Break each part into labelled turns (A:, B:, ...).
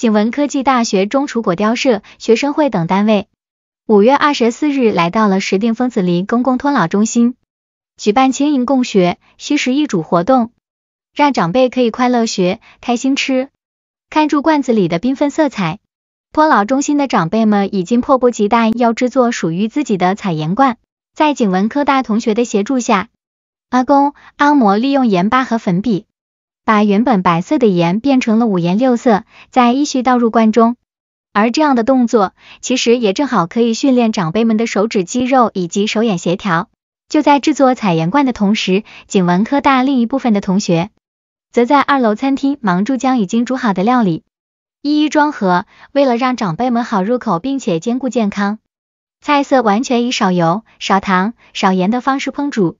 A: 景文科技大学中楚果雕社、学生会等单位，五月二十四日来到了石定风子林公共托老中心，举办清银共学、虚实易主活动，让长辈可以快乐学、开心吃。看住罐子里的缤纷色彩，托老中心的长辈们已经迫不及待要制作属于自己的彩盐罐。在景文科大同学的协助下，阿公、阿嬷利用盐巴和粉笔。把原本白色的盐变成了五颜六色，再依序倒入罐中。而这样的动作，其实也正好可以训练长辈们的手指肌肉以及手眼协调。就在制作彩盐罐的同时，景文科大另一部分的同学，则在二楼餐厅忙住将已经煮好的料理一一装盒。为了让长辈们好入口并且兼顾健康，菜色完全以少油、少糖、少盐的方式烹煮。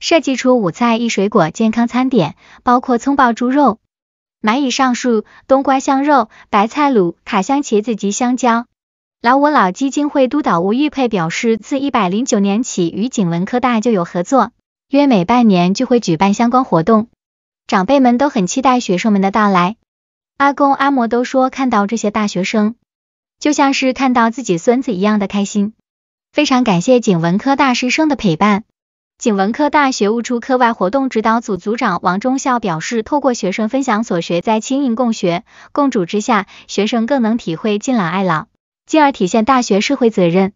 A: 设计出五菜一水果健康餐点，包括葱爆猪肉、蚂蚁上树、冬瓜香肉、白菜卤、卡香茄子及香蕉。老我老基金会督导吴玉佩表示，自一百零九年起与景文科大就有合作，约每半年就会举办相关活动。长辈们都很期待学生们的到来，阿公阿嬷都说看到这些大学生，就像是看到自己孙子一样的开心。非常感谢景文科大师生的陪伴。景文科大学务处课外活动指导组组长王忠孝表示，透过学生分享所学，在亲盈共学共主之下，学生更能体会敬老爱老，进而体现大学社会责任。